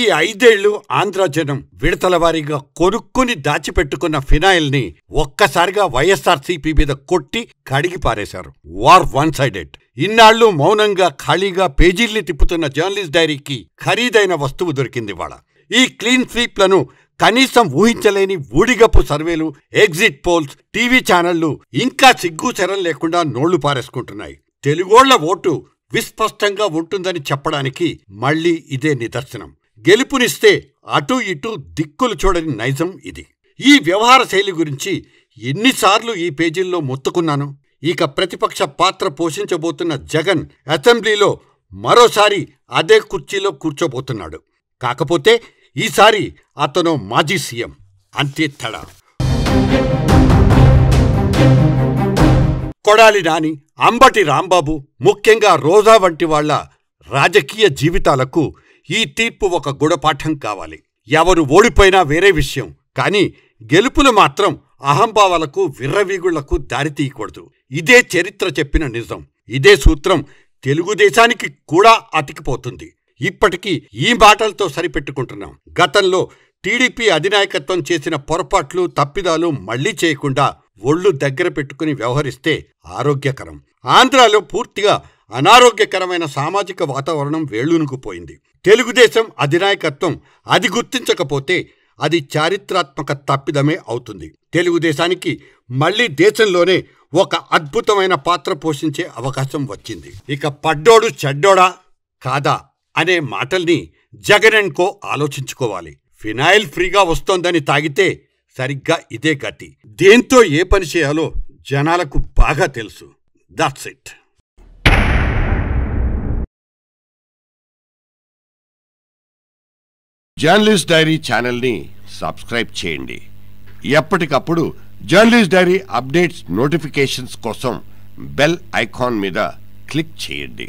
ఈ ఐదేళ్లు ఆంధ్రజనం విడతల వారీగా కొనుక్కుని దాచిపెట్టుకున్న ఫినాయిల్ని ఒక్కసారిగా వైఎస్ఆర్సీపీ మీద కొట్టి కడిగి పారేశారు వార్ వన్ సైడెడ్ ఇన్నాళ్లు మౌనంగా ఖాళీగా పేజీల్ని తిప్పుతున్న జర్నలిస్ట్ డైరీకి ఖరీదైన వస్తువు దొరికింది వాళ్ళ ఈ క్లీన్ స్వీప్లను కనీసం ఊహించలేని ఊడిగప్పు సర్వేలు ఎగ్జిట్ పోల్స్ టీవీ ఛానళ్లు ఇంకా సిగ్గు చరం లేకుండా నోళ్లు పారేసుకుంటున్నాయి తెలుగోళ్ల ఓటు విస్పష్టంగా ఉంటుందని చెప్పడానికి మళ్ళీ ఇదే నిదర్శనం గెలుపునిస్తే అటు ఇటు దిక్కులు చూడని నైజం ఇది ఈ వ్యవహార శైలి గురించి ఎన్నిసార్లు ఈ పేజీల్లో మొత్తుకున్నాను ఇక ప్రతిపక్ష పాత్ర పోషించబోతున్న జగన్ అసెంబ్లీలో మరోసారి అదే కుర్చీలో కూర్చోబోతున్నాడు కాకపోతే ఈసారి అతను మాజీ సీఎం అంతే తడా కొడాలి నాని అంబటి రాంబాబు ముఖ్యంగా రోజా వంటి వాళ్ళ రాజకీయ జీవితాలకు ఈ తీర్పు ఒక గుణపాఠం కావాలి ఎవరు ఓడిపోయినా వేరే విషయం కానీ గెలుపులు మాత్రం అహంభావాలకు విర్రవీగుళ్లకు దారితీయకూడదు ఇదే చరిత్ర చెప్పిన నిజం ఇదే సూత్రం తెలుగుదేశానికి కూడా అతికిపోతుంది ఇప్పటికీ ఈ మాటలతో సరిపెట్టుకుంటున్నాం గతంలో టీడీపీ అధినాయకత్వం చేసిన పొరపాట్లు తప్పిదాలు మళ్లీ చేయకుండా ఒళ్ళు దగ్గర పెట్టుకుని వ్యవహరిస్తే ఆరోగ్యకరం ఆంధ్రాలో పూర్తిగా అనారోగ్యకరమైన సామాజిక వాతావరణం వేళ్ళునుకుపోయింది తెలుగుదేశం అధినాయకత్వం అది గుర్తించకపోతే అది చారిత్రాత్మక తప్పిదమే అవుతుంది తెలుగుదేశానికి మళ్ళీ దేశంలోనే ఒక అద్భుతమైన పాత్ర పోషించే అవకాశం వచ్చింది ఇక పడ్డోడు చెడ్డోడా కాదా అనే మాటల్ని జగన్ కో ఆలోచించుకోవాలి ఫినాయిల్ ఫ్రీగా వస్తోందని తాగితే సరిగ్గా ఇదే గతి దేంతో ఏ పని చేయాలో జనాలకు బాగా తెలుసు దట్స్ ఇట్ జర్నలిస్ట్ డైరీ ఛానల్ని సబ్స్క్రైబ్ చేయండి ఎప్పటికప్పుడు జర్నలిస్ట్ డైరీ అప్డేట్స్ నోటిఫికేషన్స్ కోసం బెల్ ఐకాన్ మీద క్లిక్ చేయండి